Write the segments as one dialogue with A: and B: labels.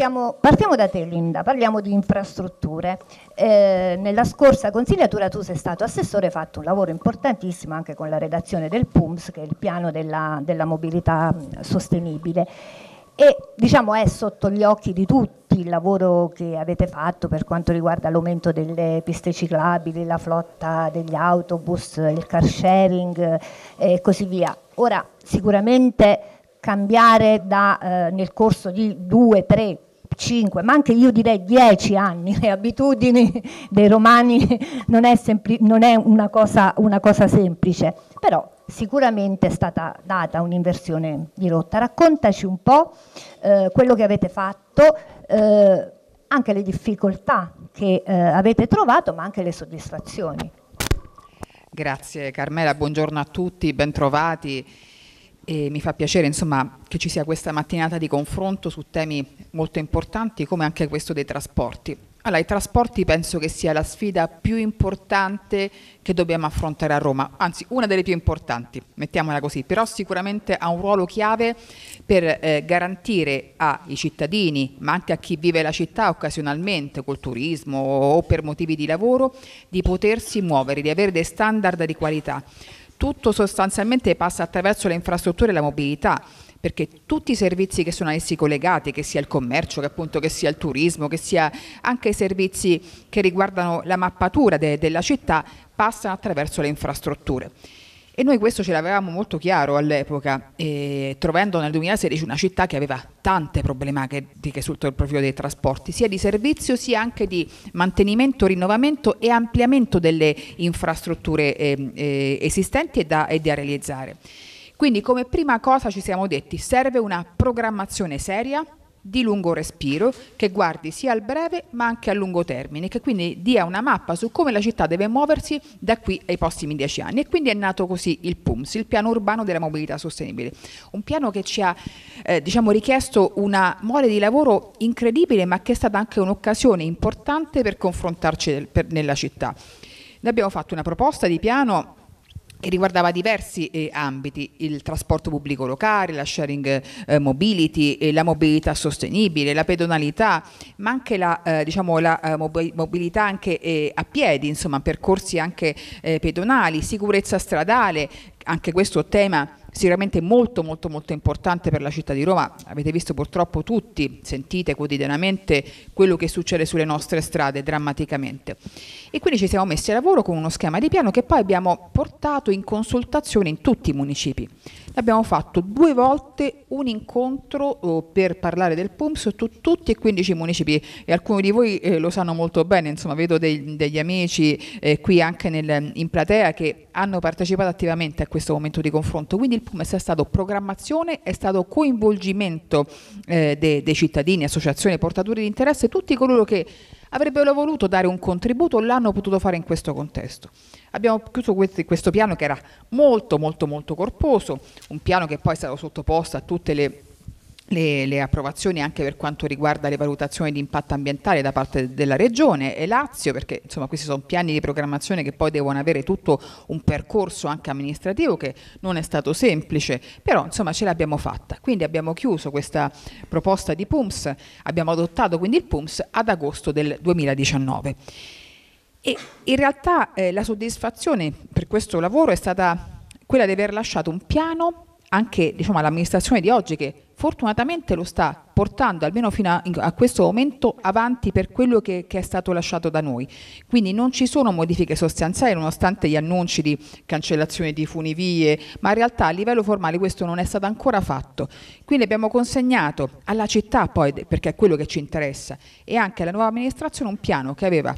A: Partiamo, partiamo, da te Linda, parliamo di infrastrutture. Eh, nella scorsa consigliatura tu sei stato assessore, hai fatto un lavoro importantissimo anche con la redazione del PUMS, che è il piano della, della mobilità sostenibile. E diciamo è sotto gli occhi di tutti il lavoro che avete fatto per quanto riguarda l'aumento delle piste ciclabili, la flotta degli autobus, il car sharing eh, e così via. Ora sicuramente cambiare da, eh, nel corso di due, tre, 5, ma anche io direi 10 anni, le abitudini dei romani non è, non è una, cosa, una cosa semplice, però sicuramente è stata data un'inversione di rotta. Raccontaci un po' eh, quello che avete fatto, eh, anche le difficoltà che eh, avete trovato, ma anche le soddisfazioni.
B: Grazie Carmela, buongiorno a tutti, bentrovati. E mi fa piacere insomma, che ci sia questa mattinata di confronto su temi molto importanti come anche questo dei trasporti. Allora, i trasporti penso che sia la sfida più importante che dobbiamo affrontare a Roma, anzi una delle più importanti, mettiamola così, però sicuramente ha un ruolo chiave per eh, garantire ai cittadini, ma anche a chi vive la città occasionalmente col turismo o per motivi di lavoro, di potersi muovere, di avere dei standard di qualità tutto sostanzialmente passa attraverso le infrastrutture e la mobilità perché tutti i servizi che sono ad essi collegati, che sia il commercio, che, appunto, che sia il turismo, che sia anche i servizi che riguardano la mappatura de della città, passano attraverso le infrastrutture. E noi questo ce l'avevamo molto chiaro all'epoca, eh, trovando nel 2016 una città che aveva tante problematiche sotto il profilo dei trasporti, sia di servizio sia anche di mantenimento, rinnovamento e ampliamento delle infrastrutture eh, eh, esistenti e da, e da realizzare. Quindi come prima cosa ci siamo detti serve una programmazione seria di lungo respiro che guardi sia al breve ma anche a lungo termine, che quindi dia una mappa su come la città deve muoversi da qui ai prossimi dieci anni. E quindi è nato così il PUMS, il piano urbano della mobilità sostenibile, un piano che ci ha eh, diciamo, richiesto una mole di lavoro incredibile ma che è stata anche un'occasione importante per confrontarci del, per, nella città. Noi abbiamo fatto una proposta di piano che riguardava diversi eh, ambiti, il trasporto pubblico locale, la sharing eh, mobility, eh, la mobilità sostenibile, la pedonalità, ma anche la, eh, diciamo, la eh, mobilità anche, eh, a piedi, insomma, percorsi anche pedonali, sicurezza stradale, anche questo tema sicuramente molto molto molto importante per la città di Roma. Avete visto purtroppo tutti, sentite quotidianamente quello che succede sulle nostre strade drammaticamente. E quindi ci siamo messi a lavoro con uno schema di piano che poi abbiamo portato in consultazione in tutti i municipi. Abbiamo fatto due volte un incontro eh, per parlare del PUM su tutti e 15 municipi e alcuni di voi eh, lo sanno molto bene, insomma vedo dei, degli amici eh, qui anche nel, in platea che hanno partecipato attivamente a questo momento di confronto, quindi il PUM è stato programmazione, è stato coinvolgimento eh, dei de cittadini, associazioni, portatori di interesse, tutti coloro che avrebbero voluto dare un contributo, l'hanno potuto fare in questo contesto. Abbiamo chiuso questo piano che era molto molto molto corposo, un piano che poi è stato sottoposto a tutte le le, le, approvazioni anche per quanto riguarda le valutazioni di impatto ambientale da parte della Regione e Lazio, perché insomma questi sono piani di programmazione che poi devono avere tutto un percorso anche amministrativo che non è stato semplice, però insomma ce l'abbiamo fatta. Quindi abbiamo chiuso questa proposta di PUMS, abbiamo adottato quindi il PUMS ad agosto del 2019. E in realtà eh, la soddisfazione per questo lavoro è stata quella di aver lasciato un piano anche diciamo, all'amministrazione di oggi che fortunatamente lo sta portando almeno fino a, a questo momento avanti per quello che, che, è stato lasciato da noi. Quindi non ci sono modifiche sostanziali nonostante gli annunci di cancellazione di funivie, ma in realtà a livello formale questo non è stato ancora fatto. Quindi abbiamo consegnato alla città poi, perché è quello che ci interessa, e anche alla nuova amministrazione un piano che aveva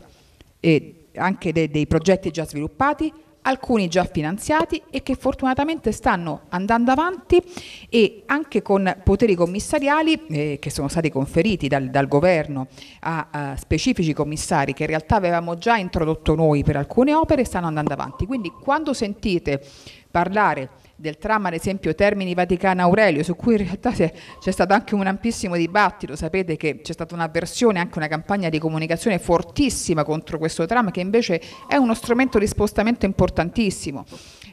B: eh, anche de dei progetti già sviluppati, alcuni già finanziati e che fortunatamente stanno andando avanti e anche con poteri commissariali eh, che sono stati conferiti dal, dal governo a, a, specifici commissari che in realtà avevamo già introdotto noi per alcune opere stanno andando avanti. Quindi quando sentite parlare del tram, ad esempio Termini Vaticana Aurelio, su cui in realtà c'è stato anche un ampissimo dibattito, sapete che c'è stata un'avversione, anche una campagna di comunicazione fortissima contro questo tram, che invece è uno strumento di spostamento importantissimo.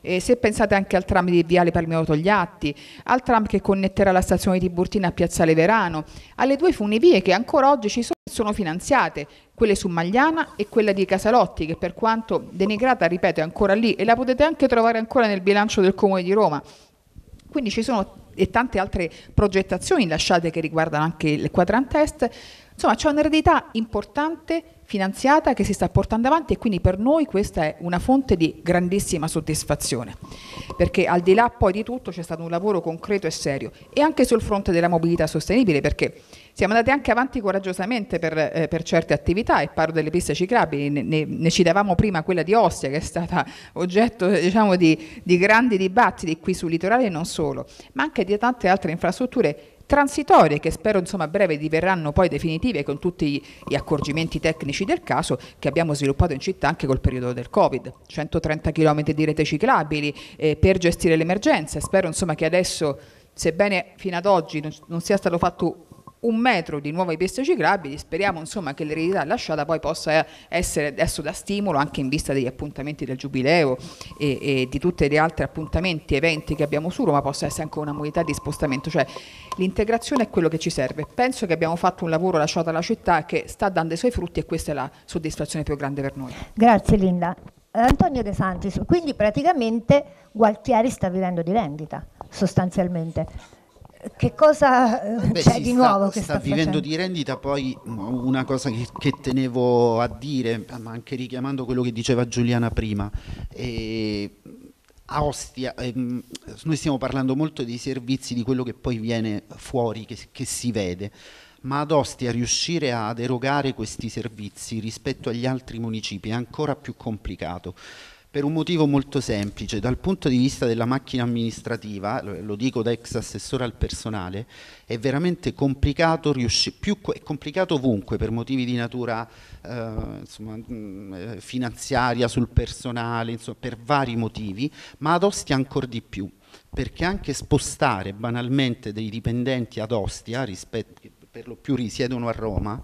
B: E se pensate anche al tram di Viale Palmiro Togliatti, al tram che connetterà la stazione di Burtina a Piazzale Verano, alle due funivie che ancora oggi ci sono, sono finanziate quelle su Magliana e quella di Casalotti che per quanto denigrata, ripeto, è ancora lì e la potete anche trovare ancora nel bilancio del Comune di Roma. Quindi ci sono e tante altre progettazioni lasciate che riguardano anche il quadrant est. Insomma, c'è un'eredità importante finanziata che si sta portando avanti e quindi per noi questa è una fonte di grandissima soddisfazione, perché al di là poi di tutto c'è stato un lavoro concreto e serio e anche sul fronte della mobilità sostenibile, perché siamo andati anche avanti coraggiosamente per, eh, per certe attività e parlo delle piste ciclabili, ne, ne, ne, citavamo prima quella di Ostia che è stata oggetto diciamo, di, di grandi dibattiti qui sul litorale e non solo, ma anche di tante altre infrastrutture transitorie che spero insomma a breve diverranno poi definitive con tutti gli accorgimenti tecnici del caso che abbiamo sviluppato in città anche col periodo del Covid. 130 km di rete ciclabili eh, per gestire l'emergenza. Spero insomma che adesso sebbene fino ad oggi non sia stato fatto un metro di nuovi piste ciclabili, speriamo insomma, che l'eredità lasciata poi possa essere adesso da stimolo anche in vista degli appuntamenti del Giubileo e, e di tutti gli altri appuntamenti, eventi che abbiamo su Roma, possa essere anche una modalità di spostamento, cioè l'integrazione è quello che ci serve. Penso che abbiamo fatto un lavoro lasciato alla città che sta dando i suoi frutti e questa è la soddisfazione più grande per noi.
A: Grazie Linda. Antonio De Santis, quindi praticamente Gualtieri sta vivendo di rendita sostanzialmente che cosa eh Beh, c'è di sta, nuovo che
C: sta, sta vivendo di rendita poi una cosa che, che, tenevo a dire ma anche richiamando quello che diceva Giuliana prima e a Ostia ehm, noi stiamo parlando molto dei servizi di quello che poi viene fuori che, che si vede ma ad Ostia riuscire ad erogare questi servizi rispetto agli altri municipi è ancora più complicato per un motivo molto semplice, dal punto di vista della macchina amministrativa, lo dico da ex assessore al personale, è veramente complicato, più è complicato ovunque per motivi di natura eh, insomma, mm, eh, finanziaria sul personale, insomma, per vari motivi, ma ad Ostia ancora di più, perché anche spostare banalmente dei dipendenti ad Ostia, rispetto, per lo più risiedono a Roma,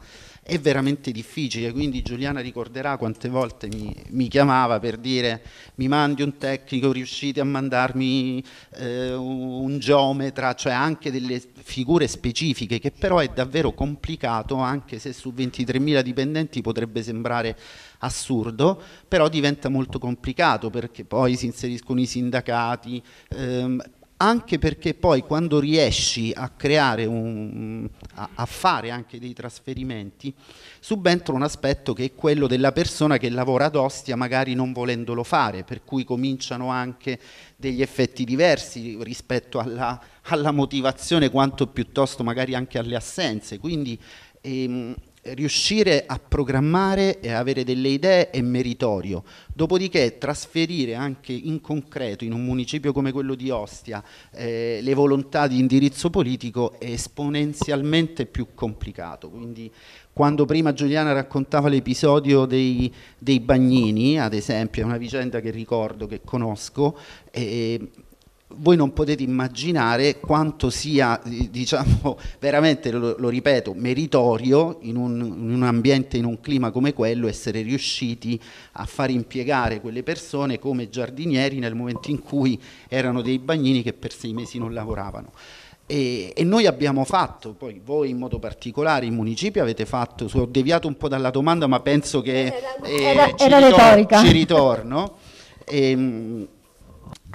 C: è veramente difficile, quindi Giuliana ricorderà quante volte mi, mi chiamava per dire mi mandi un tecnico, riuscite a mandarmi eh, un geometra, cioè anche delle figure specifiche che però è davvero complicato anche se su 23.000 dipendenti potrebbe sembrare assurdo, però diventa molto complicato perché poi si inseriscono i sindacati, ehm, anche perché poi quando riesci a creare un, a, a, fare anche dei trasferimenti subentra un aspetto che è quello della persona che lavora ad Ostia magari non volendolo fare per cui cominciano anche degli effetti diversi rispetto alla, alla motivazione quanto piuttosto magari anche alle assenze quindi ehm, riuscire a programmare e avere delle idee è meritorio, dopodiché trasferire anche in concreto in un municipio come quello di Ostia eh, le volontà di indirizzo politico è esponenzialmente più complicato, quindi quando prima Giuliana raccontava l'episodio dei, dei, bagnini, ad esempio, è una vicenda che ricordo, che conosco, eh, voi non potete immaginare quanto sia, diciamo, veramente, lo, lo ripeto, meritorio in un, in un, ambiente, in un clima come quello, essere riusciti a far impiegare quelle persone come giardinieri nel momento in cui erano dei bagnini che per sei mesi non lavoravano. E, e noi abbiamo fatto, poi voi in modo particolare, in municipio avete fatto, ho deviato un po' dalla domanda ma penso che eh, era, era ci, ritorno, ci ritorno. E,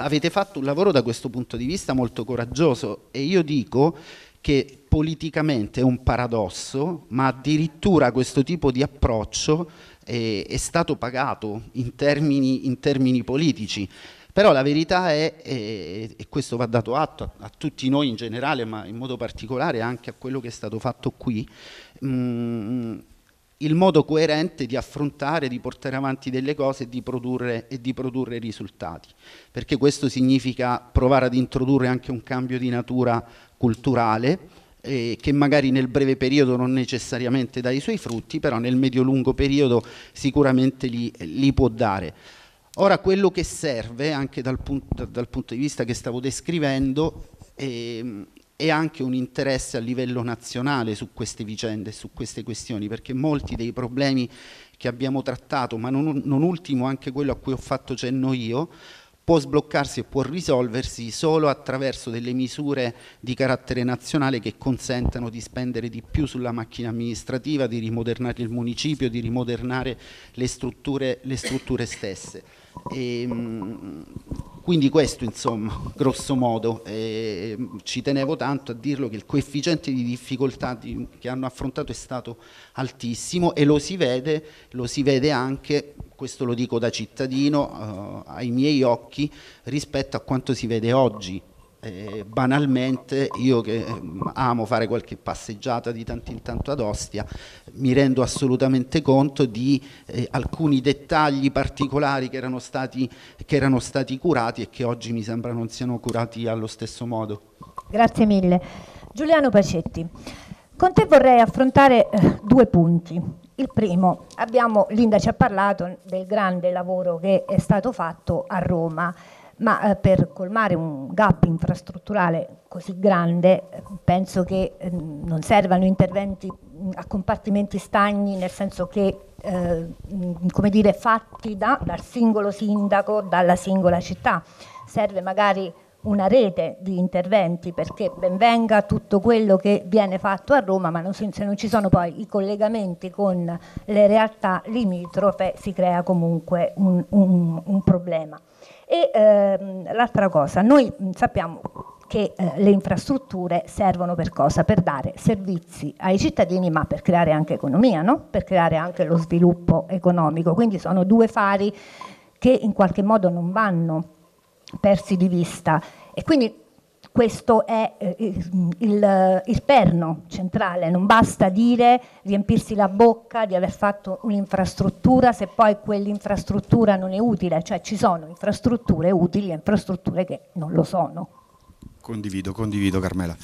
C: avete fatto un lavoro da questo punto di vista molto coraggioso e io dico che politicamente è un paradosso, ma addirittura questo tipo di approccio è, eh, è stato pagato in termini, in termini, politici. Però la verità è, e, eh, e questo va dato atto a, a, tutti noi in generale, ma in modo particolare anche a quello che è stato fatto qui, mh, mm, il modo coerente di affrontare, di portare avanti delle cose e di, produrre, e di produrre risultati, perché questo significa provare ad introdurre anche un cambio di natura culturale eh, che magari nel breve periodo non necessariamente dà i suoi frutti, però nel medio-lungo periodo sicuramente li, li può dare. Ora quello che serve, anche dal punto, dal punto di vista che stavo descrivendo, ehm, e anche un interesse a livello nazionale su queste vicende, su queste questioni, perché molti dei problemi che abbiamo trattato, ma non, non ultimo anche quello a cui ho fatto cenno io, può sbloccarsi e può risolversi solo attraverso delle misure di carattere nazionale che consentano di spendere di più sulla macchina amministrativa, di rimodernare il municipio, di rimodernare le strutture, le strutture stesse. E, ehm, quindi questo insomma, grosso modo, eh, ci tenevo tanto a dirlo che il coefficiente di difficoltà di, che hanno affrontato è stato altissimo e lo si vede, lo si vede anche, questo lo dico da cittadino, eh, ai miei occhi, rispetto a quanto si vede oggi eh, banalmente io che eh, amo fare qualche passeggiata di tanto in tanto ad Ostia mi rendo assolutamente conto di eh, alcuni dettagli particolari che erano, stati, che erano stati curati e che oggi mi sembra non siano curati allo stesso modo.
A: Grazie mille. Giuliano Pacetti, con te vorrei affrontare eh, due punti. Il primo, abbiamo, Linda ci ha parlato del grande lavoro che è stato fatto a Roma ma eh, per colmare un gap infrastrutturale così grande penso che eh, non servano interventi mm, a compartimenti stagni, nel senso che eh, mm, come dire, fatti da, dal singolo sindaco, dalla singola città. Serve magari una rete di interventi perché ben venga tutto quello che viene fatto a Roma, ma non, se non ci sono poi i collegamenti con le realtà limitrofe si crea comunque un, un, un problema. E ehm, l'altra cosa, noi sappiamo che eh, le infrastrutture servono per cosa? Per dare servizi ai cittadini, ma per creare anche economia, no? per creare anche lo sviluppo economico. Quindi sono due fari che in qualche modo non vanno persi di vista. E quindi questo è eh, il, il, eh, il perno centrale, non basta dire riempirsi la bocca di aver fatto un'infrastruttura se poi quell'infrastruttura non è utile, cioè ci sono infrastrutture utili e infrastrutture che non lo sono.
D: Condivido, condivido Carmela.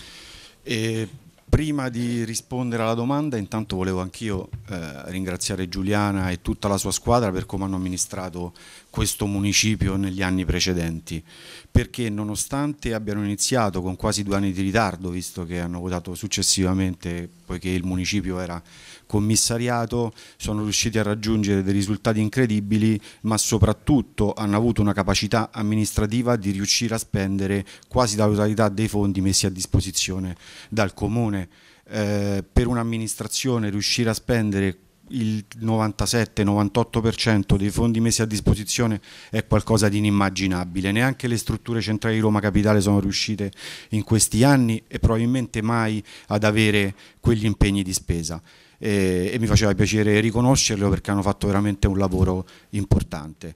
D: E Prima di rispondere alla domanda, intanto volevo anch'io eh, ringraziare Giuliana e tutta la sua squadra per come hanno amministrato questo municipio negli anni precedenti, perché nonostante abbiano iniziato con quasi due anni di ritardo, visto che hanno votato successivamente, poiché il municipio era commissariato, sono riusciti a raggiungere dei risultati incredibili, ma soprattutto hanno avuto una capacità amministrativa di riuscire a spendere quasi la totalità dei fondi messi a disposizione dal comune. Eh, per un'amministrazione riuscire a spendere il 97-98% dei fondi messi a disposizione è qualcosa di inimmaginabile, neanche le strutture centrali di Roma Capitale sono riuscite in questi anni e probabilmente mai ad avere quegli impegni di spesa e, e mi faceva piacere riconoscerlo perché hanno fatto veramente un lavoro importante.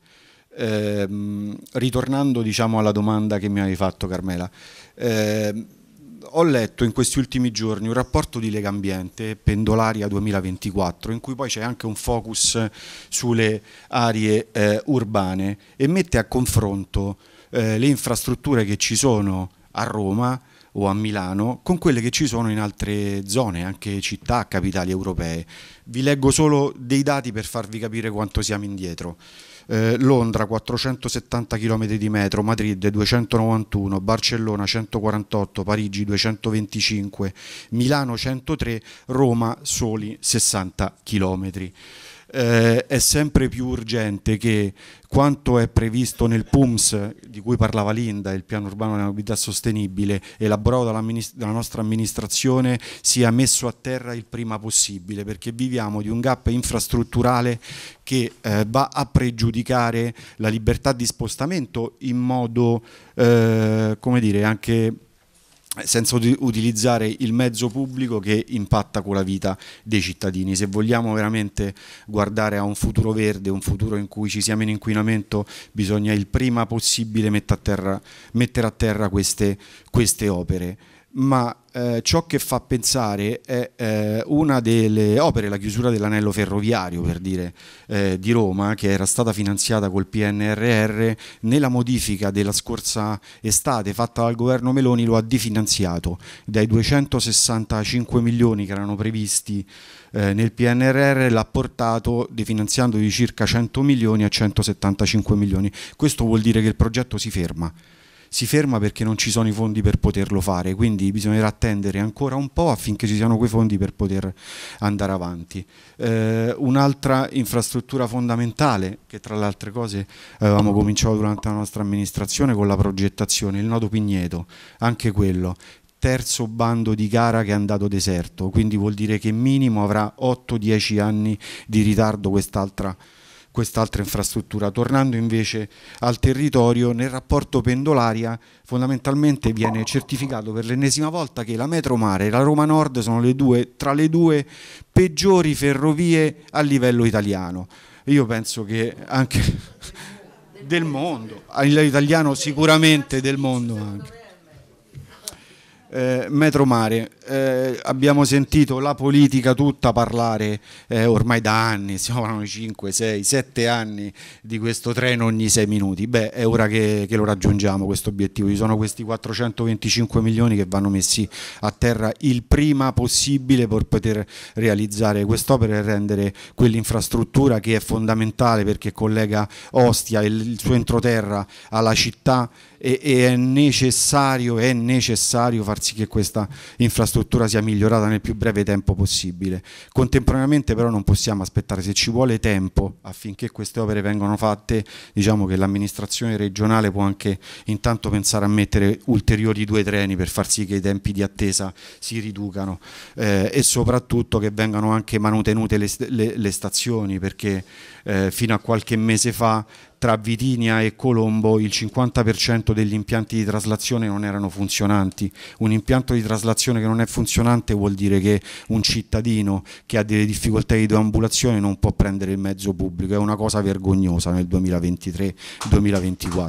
D: Ehm, ritornando diciamo, alla domanda che mi avevi fatto Carmela, ehm, ho letto in questi ultimi giorni un rapporto di Lega Ambiente Pendolaria 2024 in cui poi c'è anche un focus sulle aree eh, urbane e mette a confronto eh, le infrastrutture che ci sono a Roma o a Milano con quelle che ci sono in altre zone, anche città, capitali europee. Vi leggo solo dei dati per farvi capire quanto siamo indietro. Eh, Londra 470 km di metro, Madrid 291, Barcellona 148, Parigi 225, Milano 103, Roma soli 60 km eh, è sempre più urgente che quanto è previsto nel PUMS, di cui parlava Linda, il piano urbano della mobilità sostenibile, elaborato dalla, dalla nostra amministrazione, sia messo a terra il prima possibile, perché viviamo di un gap infrastrutturale che eh, va a pregiudicare la libertà di spostamento in modo, eh, come dire, anche eh, senza utilizzare il mezzo pubblico che impatta con la vita dei cittadini. Se vogliamo veramente guardare a un futuro verde, un futuro in cui ci sia meno inquinamento, bisogna il prima possibile mettere a terra, mettere a terra queste, queste opere ma eh, ciò che fa pensare è eh, una delle opere, la chiusura dell'anello ferroviario per dire eh, di Roma, che era stata finanziata col PNRR, nella modifica della scorsa estate fatta dal governo Meloni lo ha definanziato dai 265 milioni che erano previsti eh, nel PNRR, l'ha portato definanziando di circa 100 milioni a 175 milioni. Questo vuol dire che il progetto si ferma si ferma perché non ci sono i fondi per poterlo fare, quindi bisognerà attendere ancora un po' affinché ci siano quei fondi per poter andare avanti. Eh, un'altra infrastruttura fondamentale che tra le altre cose avevamo cominciato durante la nostra amministrazione con la progettazione, il nodo Pigneto, anche quello terzo bando di gara che è andato deserto, quindi vuol dire che minimo avrà 8-10 anni di ritardo quest'altra quest'altra infrastruttura. Tornando invece al territorio, nel rapporto pendolaria fondamentalmente viene certificato per l'ennesima volta che la Metromare e la Roma Nord sono le due, tra le due peggiori ferrovie a livello italiano. Io penso che anche del mondo, a livello italiano sicuramente del mondo anche. Eh, metro eh, abbiamo sentito la politica tutta parlare eh, ormai da anni, stiamo parlando di 5, 6, 7 anni di questo treno ogni 6 minuti, beh è ora che, che lo raggiungiamo questo obiettivo, ci sono questi 425 milioni che vanno messi a terra il prima possibile per poter realizzare quest'opera e rendere quell'infrastruttura che è fondamentale perché collega Ostia, il, il suo entroterra alla città e, e è, necessario, è necessario far sì che questa infrastruttura sia migliorata nel più breve tempo possibile. Contemporaneamente però non possiamo aspettare, se ci vuole tempo affinché queste opere vengano fatte, diciamo che l'amministrazione regionale può anche intanto pensare a mettere ulteriori due treni per far sì che i tempi di attesa si riducano eh, e soprattutto che vengano anche manutenute le, le, le stazioni perché eh, fino a qualche mese fa tra Vitinia e Colombo il 50% degli impianti di traslazione non erano funzionanti. Un impianto di traslazione che non è funzionante vuol dire che un cittadino che ha delle difficoltà di deambulazione non può prendere il mezzo pubblico, è una cosa vergognosa nel 2023-2024.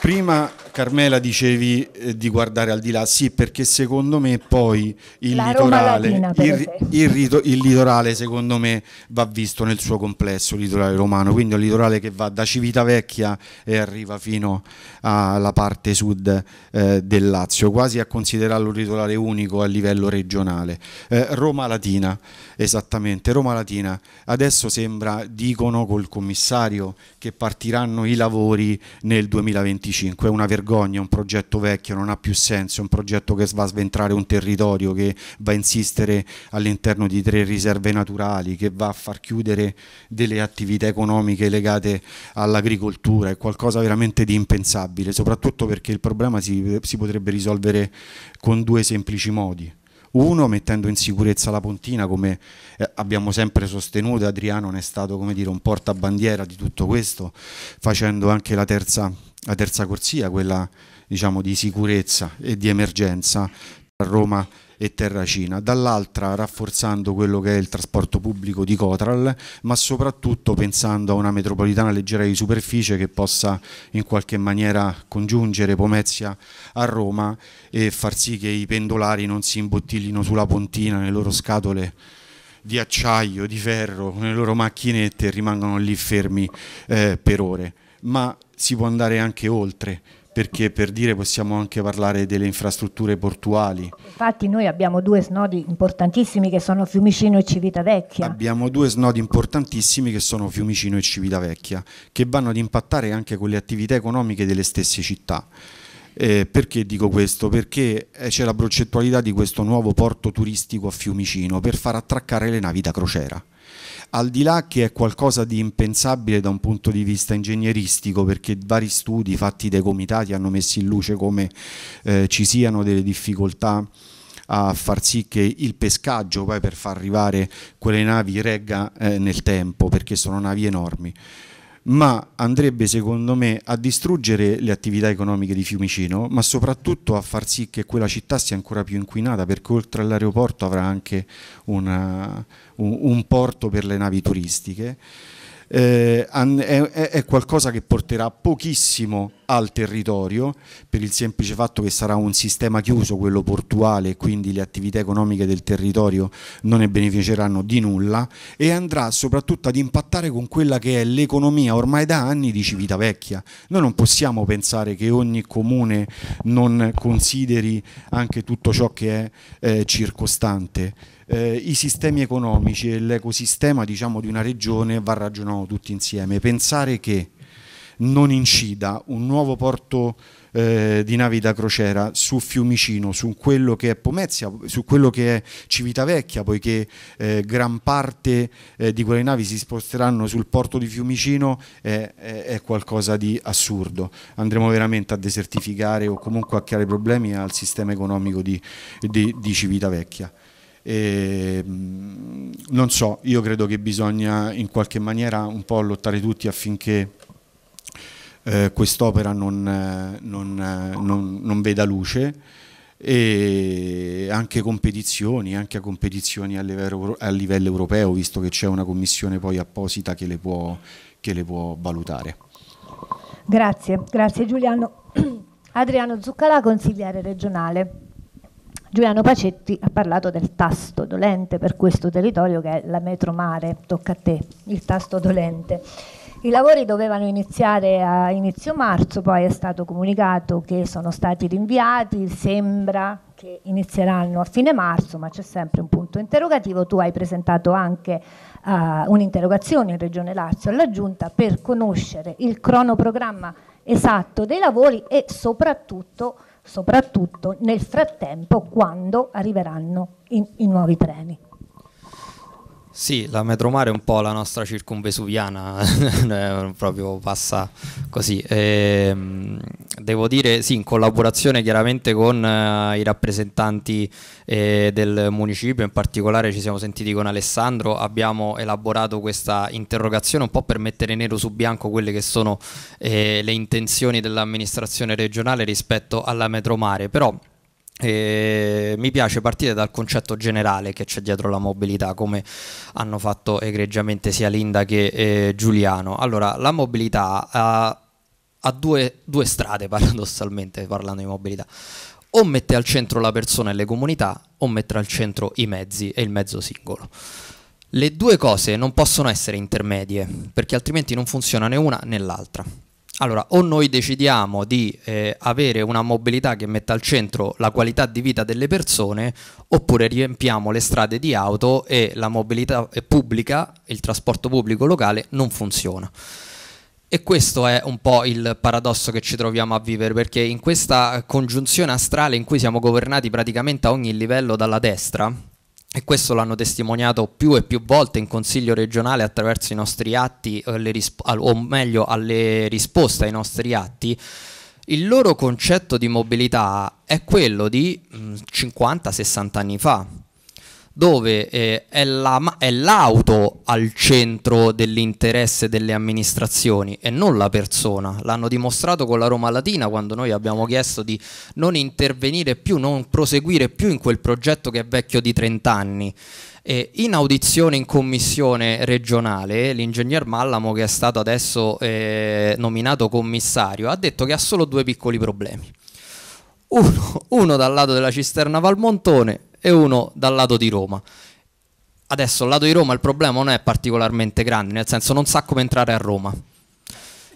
D: Prima Carmela dicevi eh, di guardare al di là, sì perché secondo me poi il litorale, Latina, il, il, rito, il litorale secondo me va visto nel suo complesso, il litorale romano, quindi un litorale che va da Civitavecchia e arriva fino alla parte sud eh, del Lazio, quasi a considerarlo un litorale unico a livello regionale. Eh, Roma Latina. Esattamente, Roma Latina. Adesso sembra, dicono col commissario, che partiranno i lavori nel 2025. È una vergogna, è un progetto vecchio, non ha più senso, è un progetto che va a sventrare un territorio, che va a insistere all'interno di tre riserve naturali, che va a far chiudere delle attività economiche legate all'agricoltura. È qualcosa veramente di impensabile, soprattutto perché il problema si, si potrebbe risolvere con due semplici modi uno, mettendo in sicurezza la Pontina, come eh, abbiamo sempre sostenuto, Adriano ne è stato dire, un portabandiera di tutto questo, facendo anche la terza, la terza corsia, quella diciamo, di sicurezza e di emergenza a Roma e Terracina, dall'altra rafforzando quello che è il trasporto pubblico di Cotral, ma soprattutto pensando a una metropolitana leggera di superficie che possa in qualche maniera congiungere Pomezia a Roma e far sì che i pendolari non si imbottiglino sulla pontina nelle loro scatole di acciaio, di ferro, con le loro macchinette e rimangano lì fermi eh, per ore. Ma si può andare anche oltre perché per dire possiamo anche parlare delle infrastrutture portuali.
A: Infatti noi abbiamo due snodi importantissimi che sono Fiumicino e Civitavecchia.
D: Abbiamo due snodi importantissimi che sono Fiumicino e Civitavecchia, che vanno ad impattare anche con le attività economiche delle stesse città. Eh, perché dico questo? Perché eh, c'è la progettualità di questo nuovo porto turistico a Fiumicino per far attraccare le navi da crociera al di là che è qualcosa di impensabile da un punto di vista ingegneristico, perché vari studi fatti dai comitati hanno messo in luce come eh, ci siano delle difficoltà a far sì che il pescaggio poi per far arrivare quelle navi regga eh, nel tempo, perché sono navi enormi ma andrebbe secondo me a distruggere le attività economiche di Fiumicino, ma soprattutto a far sì che quella città sia ancora più inquinata, perché oltre all'aeroporto avrà anche una, un, un porto per le navi turistiche eh, è, è, qualcosa che porterà pochissimo al territorio per il semplice fatto che sarà un sistema chiuso quello portuale e quindi le attività economiche del territorio non ne beneficeranno di nulla e andrà soprattutto ad impattare con quella che è l'economia ormai da anni di Civitavecchia. Noi non possiamo pensare che ogni comune non consideri anche tutto ciò che è eh, circostante eh, i sistemi economici e l'ecosistema diciamo, di una regione va ragionato tutti insieme. Pensare che non incida un nuovo porto eh, di navi da crociera su Fiumicino, su quello che è Pomezia, su quello che è Civitavecchia, poiché eh, gran parte eh, di quelle navi si sposteranno sul porto di Fiumicino, è qualcosa di assurdo. Andremo veramente a desertificare o comunque a creare problemi al sistema economico di, di, di Civitavecchia. E, ehm, non so, io credo che bisogna in qualche maniera un po' lottare tutti affinché eh, quest'opera non, eh, non, eh, non, non, veda luce e anche competizioni, anche competizioni a livello, a livello europeo, visto che c'è una commissione poi apposita che le può, che le può valutare.
A: Grazie, grazie Giuliano. Adriano Zuccalà, consigliere regionale. Giuliano Pacetti ha parlato del tasto dolente per questo territorio che è la metromare, tocca a te, il tasto dolente. I lavori dovevano iniziare a inizio marzo, poi è stato comunicato che sono stati rinviati, sembra che inizieranno a fine marzo, ma c'è sempre un punto interrogativo. Tu hai presentato anche uh, un'interrogazione in Regione Lazio alla Giunta per conoscere il cronoprogramma esatto dei lavori e soprattutto soprattutto nel frattempo quando arriveranno i, i nuovi treni.
E: Sì, la Metromare è un po' la nostra circumvesuviana, eh, proprio passa così. E, ehm, devo dire, sì, in collaborazione chiaramente con eh, i rappresentanti eh, del municipio, in particolare ci siamo sentiti con Alessandro, abbiamo elaborato questa interrogazione un po' per mettere nero su bianco quelle che sono eh, le intenzioni dell'amministrazione regionale rispetto alla Metromare, però e mi piace partire dal concetto generale che c'è dietro la mobilità, come hanno fatto egregiamente sia Linda che eh, Giuliano. Allora, la mobilità ha, ha due, due strade paradossalmente parlando di mobilità o mette al centro la persona e le comunità o mette al centro i mezzi e il mezzo singolo. Le due cose non possono essere intermedie, perché altrimenti non funziona né una né l'altra. Allora, o noi decidiamo di eh, avere una mobilità che metta al centro la qualità di vita delle persone, oppure riempiamo le strade di auto e la mobilità eh, pubblica, il trasporto pubblico locale non funziona. E questo è un po' il paradosso che ci troviamo a vivere, perché in questa congiunzione astrale in cui siamo governati praticamente a ogni livello dalla destra, e questo l'hanno testimoniato più e più volte in Consiglio regionale attraverso i nostri atti, eh, o meglio alle risposte ai nostri atti. Il loro concetto di mobilità è quello di 50-60 mm, anni fa, dove eh, è, la, è l'auto al centro dell'interesse delle amministrazioni e non la persona. L'hanno dimostrato con la Roma Latina quando noi abbiamo chiesto di non intervenire più, non proseguire più in quel progetto che è vecchio di 30 anni. E in audizione in commissione regionale l'ingegner Mallamo, che è stato adesso eh, nominato commissario, ha detto che ha solo due piccoli problemi. Uno, uno dal lato della cisterna Valmontone e uno dal lato di Roma. Adesso, il lato di Roma il problema non è particolarmente grande, nel senso non sa come entrare a Roma.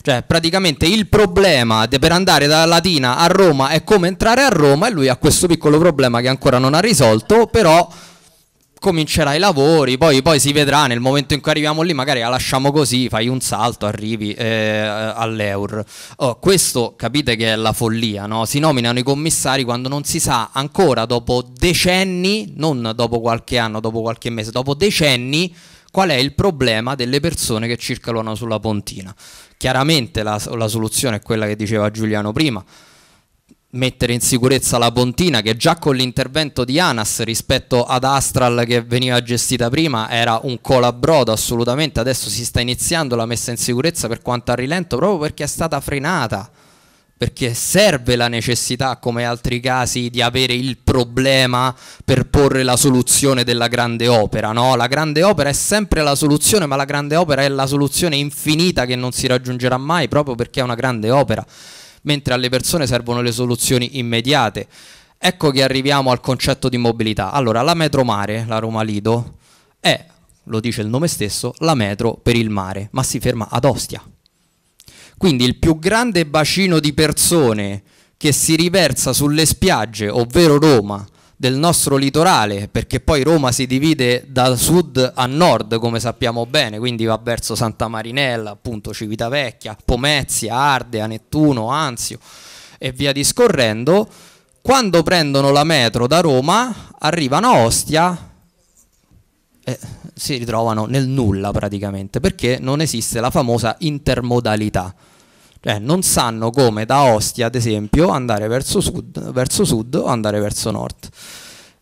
E: Cioè, praticamente il problema per andare dalla Latina a Roma è come entrare a Roma e lui ha questo piccolo problema che ancora non ha risolto, però comincerà i lavori, poi, poi, si vedrà nel momento in cui arriviamo lì, magari la lasciamo così, fai un salto, arrivi eh, all'Eur. Oh, questo capite che è la follia, no? si nominano i commissari quando non si sa ancora dopo decenni, non dopo qualche anno, dopo qualche mese, dopo decenni qual è il problema delle persone che circolano sulla pontina. Chiaramente la, la soluzione è quella che diceva Giuliano prima mettere in sicurezza la Pontina che già con l'intervento di Anas rispetto ad Astral che veniva gestita prima era un colabrodo assolutamente adesso si sta iniziando la messa in sicurezza per quanto a rilento proprio perché è stata frenata perché serve la necessità come altri casi di avere il problema per porre la soluzione della grande opera no? la grande opera è sempre la soluzione ma la grande opera è la soluzione infinita che non si raggiungerà mai proprio perché è una grande opera mentre alle persone servono le soluzioni immediate. Ecco che arriviamo al concetto di mobilità. Allora, la metro mare, la Roma Lido, è, lo dice il nome stesso, la metro per il mare, ma si ferma ad Ostia. Quindi il più grande bacino di persone che si riversa sulle spiagge, ovvero Roma, del nostro litorale, perché poi Roma si divide da sud a nord, come sappiamo bene, quindi va verso Santa Marinella, appunto Civitavecchia, Pomezia, Ardea, Nettuno, Anzio e via discorrendo. Quando prendono la metro da Roma, arrivano a Ostia e eh, si ritrovano nel nulla praticamente, perché non esiste la famosa intermodalità. Cioè, non sanno come da Ostia, ad esempio, andare verso sud, verso sud o andare verso nord.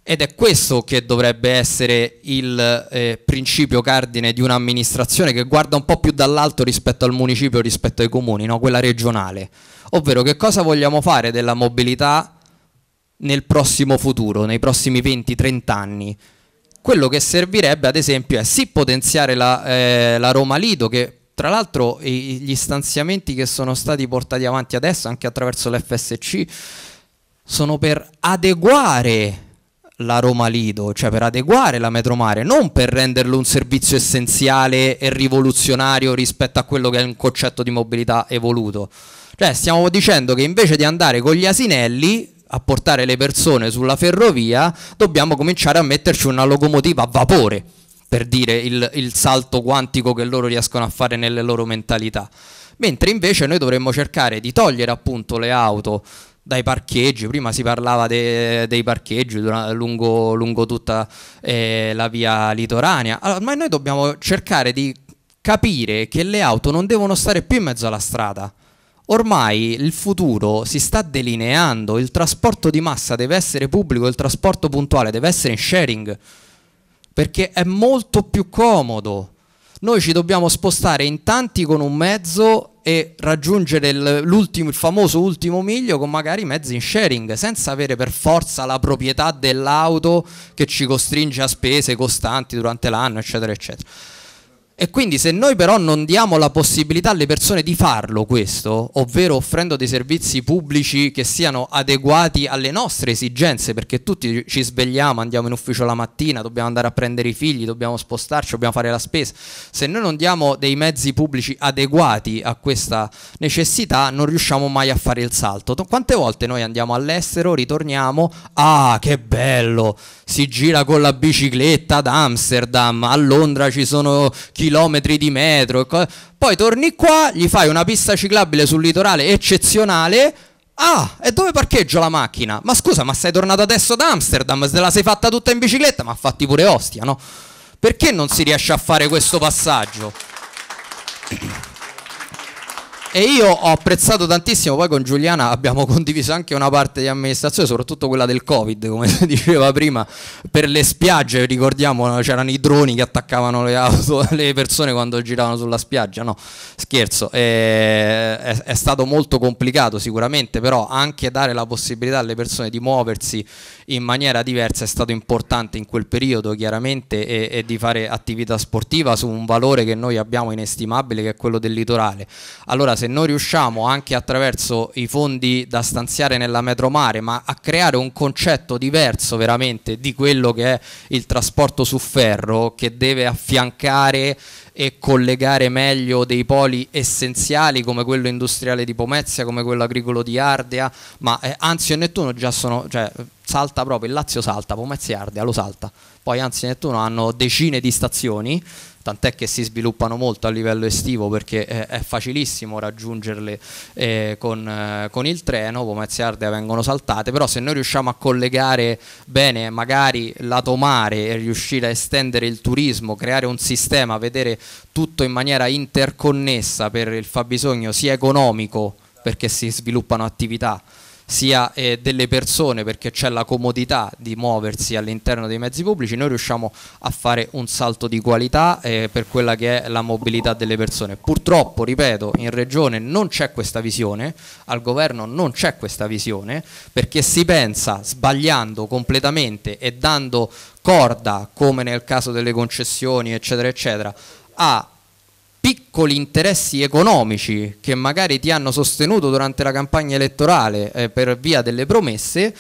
E: Ed è questo che dovrebbe essere il eh, principio cardine di un'amministrazione che guarda un po' più dall'alto rispetto al municipio, rispetto ai comuni, no? quella regionale. Ovvero che cosa vogliamo fare della mobilità nel prossimo futuro, nei prossimi 20-30 anni. Quello che servirebbe ad esempio è sì potenziare la, eh, la Roma Lido che tra l'altro gli stanziamenti che sono stati portati avanti adesso anche attraverso l'FSC sono per adeguare la Roma Lido, cioè per adeguare la Metromare, non per renderlo un servizio essenziale e rivoluzionario rispetto a quello che è un concetto di mobilità evoluto. Cioè stiamo dicendo che invece di andare con gli asinelli a portare le persone sulla ferrovia, dobbiamo cominciare a metterci una locomotiva a vapore per dire il, il salto quantico che loro riescono a fare nelle loro mentalità. Mentre invece noi dovremmo cercare di togliere appunto le auto dai parcheggi, prima si parlava de, dei parcheggi lungo, lungo tutta eh, la via litoranea, allora, ma noi dobbiamo cercare di capire che le auto non devono stare più in mezzo alla strada. Ormai il futuro si sta delineando, il trasporto di massa deve essere pubblico, il trasporto puntuale deve essere in sharing perché è molto più comodo. Noi ci dobbiamo spostare in tanti con un mezzo e raggiungere il famoso ultimo miglio con magari mezzi in sharing, senza avere per forza la proprietà dell'auto che ci costringe a spese costanti durante l'anno, eccetera, eccetera. E quindi se noi però non diamo la possibilità alle persone di farlo questo, ovvero offrendo dei servizi pubblici che siano adeguati alle nostre esigenze, perché tutti ci svegliamo, andiamo in ufficio la mattina, dobbiamo andare a prendere i figli, dobbiamo spostarci, dobbiamo fare la spesa, se noi non diamo dei mezzi pubblici adeguati a questa necessità non riusciamo mai a fare il salto. Quante volte noi andiamo all'estero, ritorniamo, ah che bello, si gira con la bicicletta ad Amsterdam, a Londra ci sono chi chilometri di metro. Poi torni qua, gli fai una pista ciclabile sul litorale eccezionale. Ah, e dove parcheggio la macchina? Ma scusa, ma sei tornato adesso da Amsterdam? Se la sei fatta tutta in bicicletta? Ma fatti pure ostia, no? Perché non si riesce a fare questo passaggio? e io ho apprezzato tantissimo, poi con Giuliana abbiamo condiviso anche una parte di amministrazione, soprattutto quella del Covid, come si diceva prima, per le spiagge, ricordiamo, c'erano i droni che attaccavano le, auto, le persone quando giravano sulla spiaggia, no, scherzo, e, è, è, stato molto complicato sicuramente, però anche dare la possibilità alle persone di muoversi in maniera diversa è stato importante in quel periodo chiaramente e, e di fare attività sportiva su un valore che noi abbiamo inestimabile che è quello del litorale. Allora se se noi riusciamo anche attraverso i fondi da stanziare nella metromare, ma a creare un concetto diverso veramente di quello che è il trasporto su ferro che deve affiancare e collegare meglio dei poli essenziali come quello industriale di Pomezia, come quello agricolo di Ardea, ma eh, Anzio e Nettuno già sono, cioè, salta proprio, il Lazio salta, Pomezia e Ardea lo salta, poi Anzio e Nettuno hanno decine di stazioni, tant'è che si sviluppano molto a livello estivo perché eh, è facilissimo raggiungerle eh, con, eh, con, il treno, Pomezia Ardea vengono saltate, però se noi riusciamo a collegare bene magari lato mare e riuscire a estendere il turismo, creare un sistema, vedere tutto in maniera interconnessa per il fabbisogno sia economico perché si sviluppano attività sia eh, delle persone perché c'è la comodità di muoversi all'interno dei mezzi pubblici, noi riusciamo a fare un salto di qualità eh, per quella che è la mobilità delle persone. Purtroppo, ripeto, in regione non c'è questa visione, al governo non c'è questa visione perché si pensa sbagliando completamente e dando corda, come nel caso delle concessioni, eccetera, eccetera, a piccoli interessi economici che magari ti hanno sostenuto durante la campagna elettorale eh, per via delle promesse,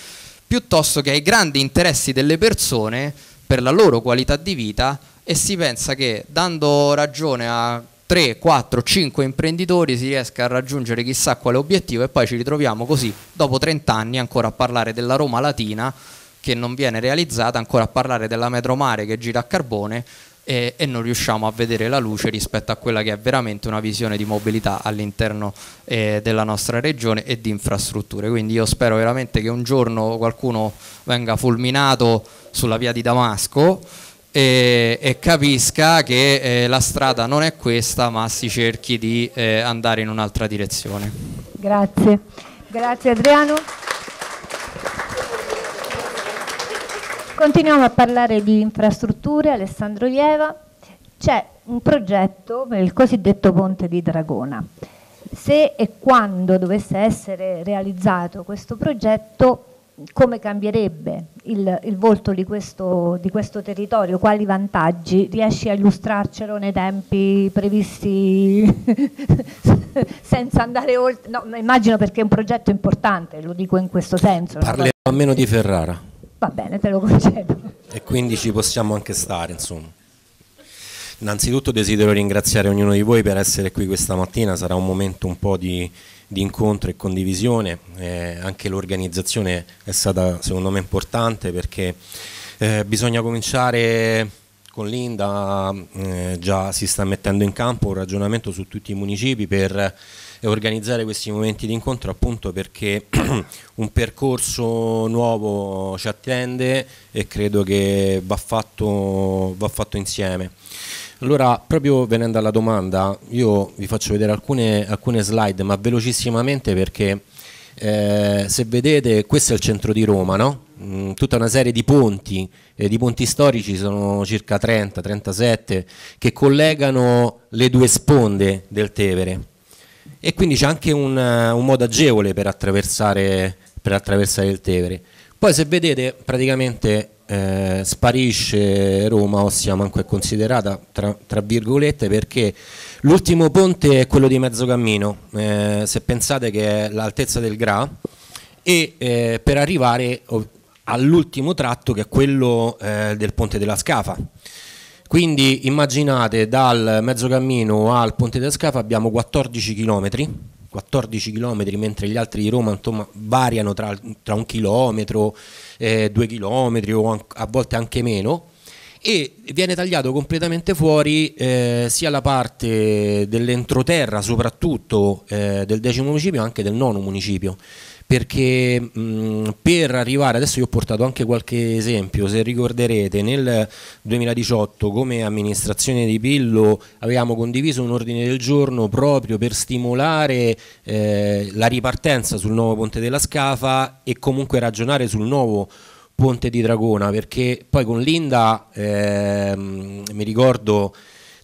E: piuttosto che ai grandi interessi delle persone per la loro qualità di vita e si pensa che dando ragione a 3, 4, 5 imprenditori si riesca a raggiungere chissà quale obiettivo e poi ci ritroviamo così dopo 30 anni ancora a parlare della Roma Latina che non viene realizzata, ancora a parlare della metromare che gira a carbone e, e, non riusciamo a vedere la luce rispetto a quella che è veramente una visione di mobilità all'interno eh, della nostra regione e di infrastrutture. Quindi io spero veramente che un giorno qualcuno venga fulminato sulla via di Damasco e, e capisca che eh, la strada non è questa ma si cerchi di eh, andare in un'altra direzione.
A: Grazie, grazie Adriano. Continuiamo a parlare di infrastrutture, Alessandro Ieva. C'è un progetto, il cosiddetto Ponte di Dragona. Se e quando dovesse essere realizzato questo progetto, come cambierebbe il, il volto di questo, di questo, territorio, quali vantaggi, riesci a illustrarcelo nei tempi previsti senza andare oltre, no, immagino perché è un progetto importante, lo dico in questo senso. Parliamo
F: almeno di Ferrara.
A: Va bene, te lo concedo.
F: E quindi ci possiamo anche stare, insomma. Innanzitutto desidero ringraziare ognuno di voi per essere qui questa mattina, sarà un momento un po' di, di incontro e condivisione, eh, anche l'organizzazione è stata secondo me importante perché eh, bisogna cominciare con Linda, eh, già si sta mettendo in campo un ragionamento su tutti i municipi per e organizzare questi momenti di incontro appunto perché un percorso nuovo ci attende e credo che va fatto, va fatto insieme. Allora, proprio venendo alla domanda, io vi faccio vedere alcune, alcune slide, ma velocissimamente perché eh, se vedete questo è il centro di Roma, no? Mm, tutta una serie di ponti, eh, di ponti storici, sono circa 30, 37, che collegano le due sponde del Tevere e quindi c'è anche un, eh, un modo agevole per attraversare, per attraversare, il Tevere. Poi se vedete praticamente eh, sparisce Roma, ossia manco è considerata tra, tra virgolette perché l'ultimo ponte è quello di Mezzocammino, eh, se pensate che è l'altezza del Gra e eh, per arrivare all'ultimo tratto che è quello eh, del ponte della Scafa quindi immaginate dal mezzocammino al Ponte della Scafa abbiamo 14 km, 14 km mentre gli altri di Roma insomma, variano tra, tra, un chilometro, eh, due chilometri o a volte anche meno e viene tagliato completamente fuori eh, sia la parte dell'entroterra soprattutto eh, del decimo municipio anche del nono municipio perché mh, per arrivare, adesso io ho portato anche qualche esempio, se ricorderete nel 2018 come amministrazione di Pillo avevamo condiviso un ordine del giorno proprio per stimolare eh, la ripartenza sul nuovo ponte della Scafa e comunque ragionare sul nuovo ponte di Dragona perché poi con Linda eh, mi ricordo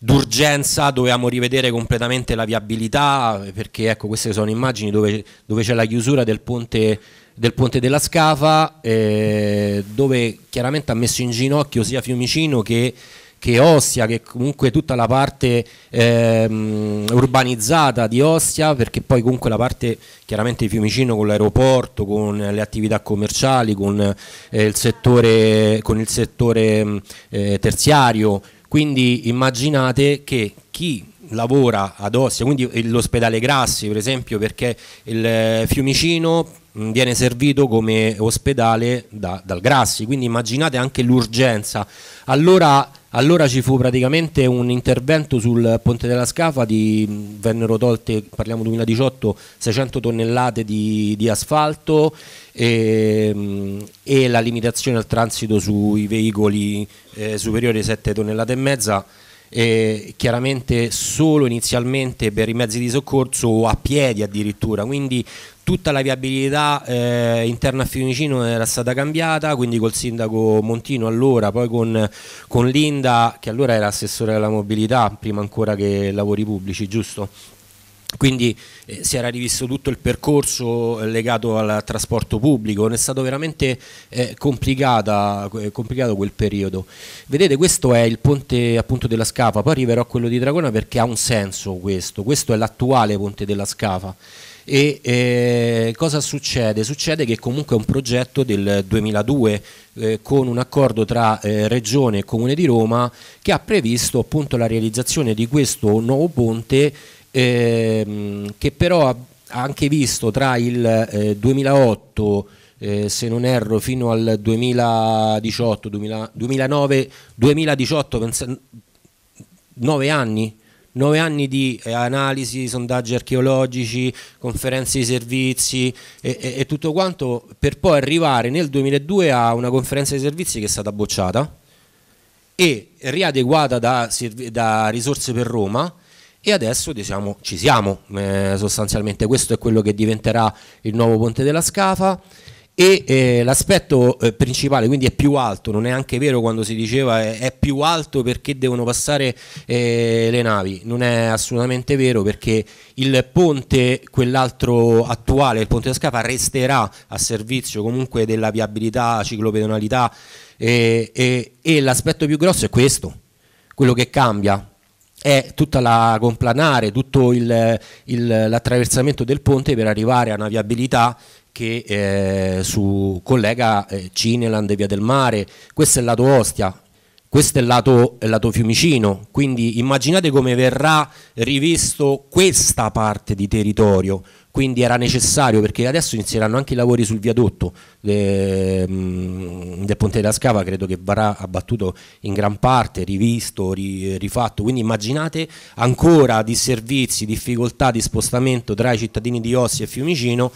F: d'urgenza dovevamo rivedere completamente la viabilità perché ecco queste sono immagini dove, dove c'è la chiusura del ponte, del ponte della Scafa eh, dove chiaramente ha messo in ginocchio sia Fiumicino che, che Ostia, che comunque tutta la parte eh, urbanizzata di Ostia, perché poi comunque la parte chiaramente di Fiumicino con l'aeroporto, con le attività commerciali, con, eh, il settore, con il settore mm, eh, terziario, quindi immaginate che chi lavora ad Ostia, quindi l'ospedale Grassi per esempio, perché il eh, Fiumicino mm, viene servito come ospedale da, dal Grassi, quindi immaginate anche l'urgenza. Allora allora ci fu praticamente un intervento sul Ponte della Scafa, di, vennero tolte, parliamo 2018, 600 tonnellate di, di asfalto e, ehm, e, la limitazione al transito sui veicoli eh, superiori a 7 tonnellate e mezza eh, chiaramente solo inizialmente per i mezzi di soccorso o a piedi addirittura, quindi tutta la viabilità eh, interna a Fiumicino era stata cambiata, quindi col sindaco Montino allora, poi con, con Linda che allora era assessore della mobilità prima ancora che lavori pubblici, giusto? quindi eh, si era rivisto tutto il percorso eh, legato al trasporto pubblico, è stato veramente eh, eh, complicato quel periodo. Vedete questo è il ponte appunto della Scafa, poi arriverò a quello di Dragona perché ha un senso questo, questo è l'attuale ponte della Scafa e eh, cosa succede? Succede che comunque è un progetto del 2002 eh, con un accordo tra eh, Regione e Comune di Roma che ha previsto appunto la realizzazione di questo nuovo ponte ehm, che però ha anche visto tra il eh, 2008 eh, se non erro fino al 2018 2000, 2009 2018 9 anni Nove anni di eh, analisi, sondaggi archeologici, conferenze di servizi e, e, e, tutto quanto per poi arrivare nel 2002 a una conferenza di servizi che è stata bocciata e riadeguata da, da risorse per Roma e adesso diciamo ci siamo, eh, sostanzialmente questo è quello che diventerà il nuovo ponte della Scafa e eh, l'aspetto eh, principale quindi è più alto, non è anche vero quando si diceva è, eh, è più alto perché devono passare eh, le navi, non è assolutamente vero perché il ponte, quell'altro attuale, il ponte della Scafa resterà a servizio comunque della viabilità, ciclopedonalità eh, eh, e l'aspetto più grosso è questo, quello che cambia è tutta la complanare, tutto l'attraversamento del ponte per arrivare a una viabilità che eh, su, collega eh, Cineland e Via del Mare, questo è il lato Ostia, questo è il lato, il lato Fiumicino, quindi immaginate come verrà rivisto questa parte di territorio, quindi era necessario perché adesso inizieranno anche i lavori sul viadotto de, mh, mm, del Ponte della Scava, credo che verrà abbattuto in gran parte, rivisto, ri, rifatto, quindi immaginate ancora disservizi, difficoltà di spostamento tra i cittadini di Ossi e Fiumicino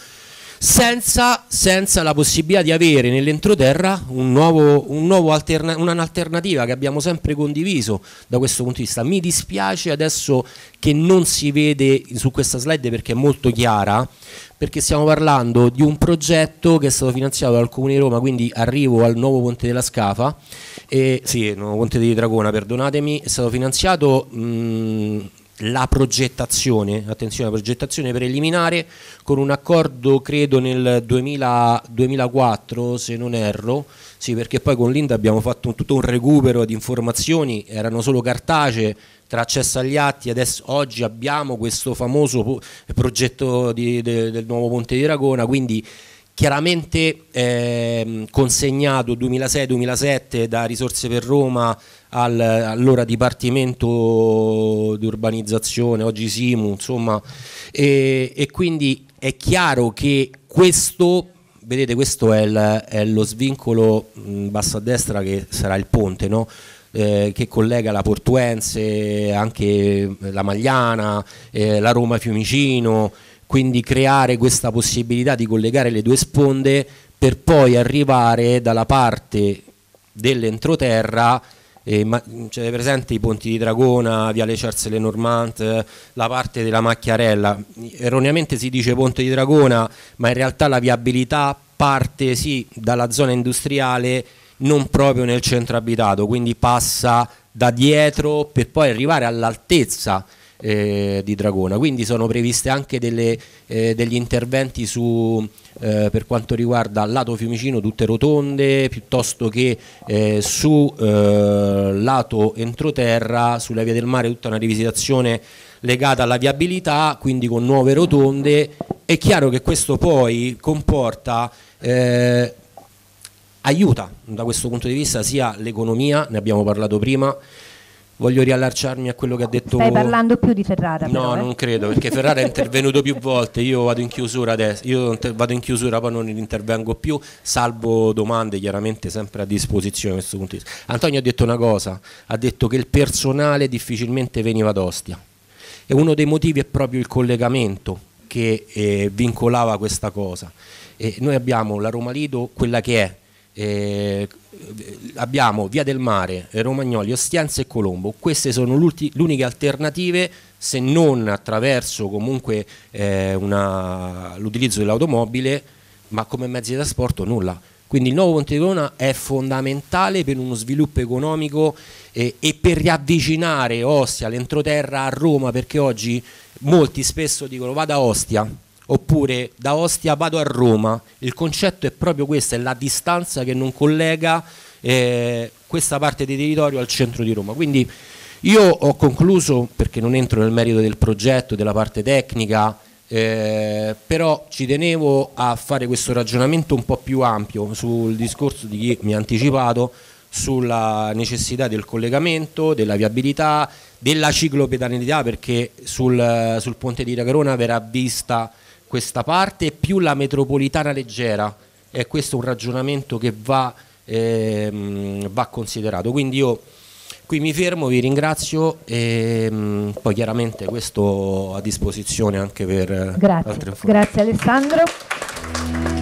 F: senza, senza la possibilità di avere nell'entroterra un nuovo, un nuovo alterna un'alternativa che abbiamo sempre condiviso da questo punto di vista. Mi dispiace adesso che non si vede su questa slide perché è molto chiara, perché stiamo parlando di un progetto che è stato finanziato dal Comune di Roma, quindi arrivo al nuovo Ponte della Scafa, e, sì, nuovo Ponte di Dragona, perdonatemi, è stato finanziato mh, la progettazione, attenzione, la progettazione preliminare con un accordo credo nel 2000, 2004 se non erro, sì perché poi con l'Inda abbiamo fatto un, tutto un recupero di informazioni, erano solo cartacee tra accesso agli atti, adesso oggi abbiamo questo famoso progetto di, de, del nuovo Ponte di Ragona, quindi chiaramente eh, consegnato 2006-2007 da Risorse per Roma al, allora Dipartimento di Urbanizzazione, oggi Simu, insomma, e, e quindi è chiaro che questo vedete questo è, il, è lo svincolo in basso a destra che sarà il ponte no? Eh, che collega la Portuense, anche la Magliana, eh, la Roma Fiumicino quindi creare questa possibilità di collegare le due sponde per poi arrivare dalla parte dell'entroterra eh, ma, cioè, presente i ponti di Dragona, Viale Cerse Le Normand, la parte della Macchiarella. Erroneamente si dice ponte di Dragona, ma in realtà la viabilità parte sì dalla zona industriale, non proprio nel centro abitato, quindi passa da dietro per poi arrivare all'altezza eh, di Dragona. Quindi sono previste anche delle, eh, degli interventi su, eh, per quanto riguarda lato Fiumicino, tutte rotonde, piuttosto che eh, su eh, lato entroterra, sulla via del mare, tutta una rivisitazione legata alla viabilità, quindi con nuove rotonde. È chiaro che questo poi comporta eh, aiuta da questo punto di vista sia l'economia, ne abbiamo parlato prima, voglio riallacciarmi a quello che ha detto. Stai parlando
A: più di Ferrara? No, però, eh? non
F: credo, perché Ferrara è intervenuto più volte. Io vado in chiusura adesso, io vado in chiusura, poi non intervengo più, salvo domande chiaramente sempre a disposizione a questo punto di vista. Antonio ha detto una cosa, ha detto che il personale difficilmente veniva d'Ostia. E uno dei motivi è proprio il collegamento che eh, vincolava questa cosa. Eh, noi abbiamo la Roma Lido, quella che è. Eh, eh, abbiamo Via del Mare, Romagnoli, Ostiense e Colombo, queste sono le uniche alternative se non attraverso comunque eh, l'utilizzo dell'automobile, ma come mezzi di trasporto nulla. Quindi il nuovo ponte di Corona è fondamentale per uno sviluppo economico eh, e per riavvicinare Ostia, l'entroterra a Roma, perché oggi molti spesso dicono vada a Ostia, oppure da Ostia vado a Roma. Il concetto è proprio questo, è la distanza che non collega eh, questa parte di territorio al centro di Roma. Quindi io ho concluso, perché non entro nel merito del progetto, della parte tecnica, eh, però ci tenevo a fare questo ragionamento un po' più ampio sul discorso di chi mi ha anticipato sulla necessità del collegamento, della viabilità, della ciclopedanalità perché sul, sul ponte di Ragarona verrà vista questa parte più la metropolitana leggera. E questo è un ragionamento che va, ehm, va considerato. Quindi io qui mi fermo, vi ringrazio e ehm, poi chiaramente questo a disposizione anche per eh, grazie, altre informazioni.
A: Grazie Alessandro.